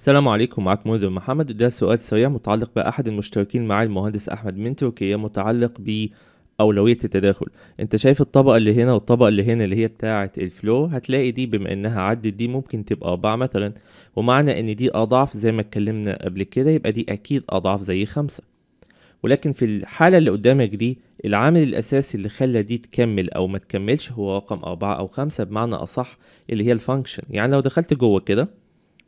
السلام عليكم معكم منذر محمد ده سؤال سريع متعلق بأحد المشتركين معي المهندس أحمد من تركيا متعلق ب أولوية التداخل أنت شايف الطبقة اللي هنا والطبقة اللي هنا اللي هي بتاعة الفلو هتلاقي دي بما إنها عدت دي ممكن تبقى أربعة مثلا ومعنى إن دي أضعف زي ما اتكلمنا قبل كده يبقى دي أكيد أضعف زي خمسة ولكن في الحالة اللي قدامك دي العامل الأساسي اللي خلى دي تكمل أو ما تكملش هو رقم أربعة أو خمسة بمعنى أصح اللي هي الفانكشن يعني لو دخلت جوه كده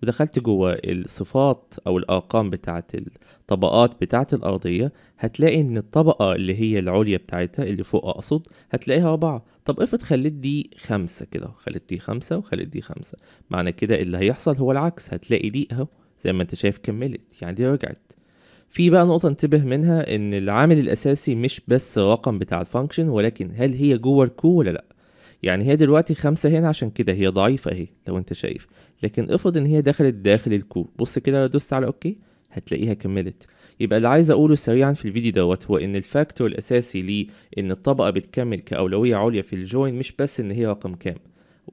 ودخلت جوه الصفات او الارقام بتاعت الطبقات بتاعت الارضيه هتلاقي ان الطبقه اللي هي العليا بتاعتها اللي فوق اقصد هتلاقيها اربعه طب افرض خليت دي خمسه كده خليت دي خمسه وخليت دي خمسه معنى كده اللي هيحصل هو العكس هتلاقي دي اهو زي ما انت شايف كملت يعني دي رجعت في بقى نقطة انتبه منها ان العامل الاساسي مش بس الرقم بتاع الفانكشن ولكن هل هي جوه الكو ولا لا يعني هي دلوقتي خمسة هنا عشان كده هي ضعيفة اهي لو انت شايف لكن افرض ان هي دخلت داخل الكوب بص كده لو دوست على اوكي هتلاقيها كملت يبقى اللي عايز اقوله سريعا في الفيديو دوت هو ان الفاكتور الاساسي لي ان الطبقة بتكمل كأولوية عليا في الجوين مش بس ان هي رقم كام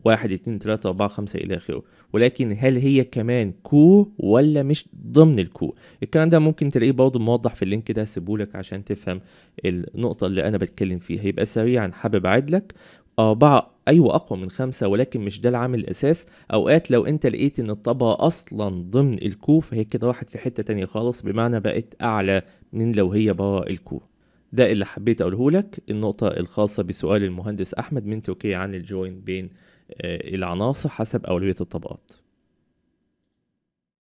واحد اتنين تلاتة أربعة خمسة إلى آخره ولكن هل هي كمان كو ولا مش ضمن الكو الكلام ده ممكن تلاقيه برضه موضح في اللينك ده سيبهولك عشان تفهم النقطة اللي أنا بتكلم فيها يبقى سريعا حابب أعدلك أربعة أيوة أقوى من خمسة ولكن مش ده العامل الأساس أوقات لو أنت لقيت إن الطبقة أصلا ضمن الكو فهي كده راحت في حتة تانية خالص بمعنى بقت أعلى من لو هي برا الكو ده اللي حبيت أقوله لك النقطة الخاصة بسؤال المهندس أحمد من تركيا عن الجوين بين آه، العناصر حسب أولوية الطبقات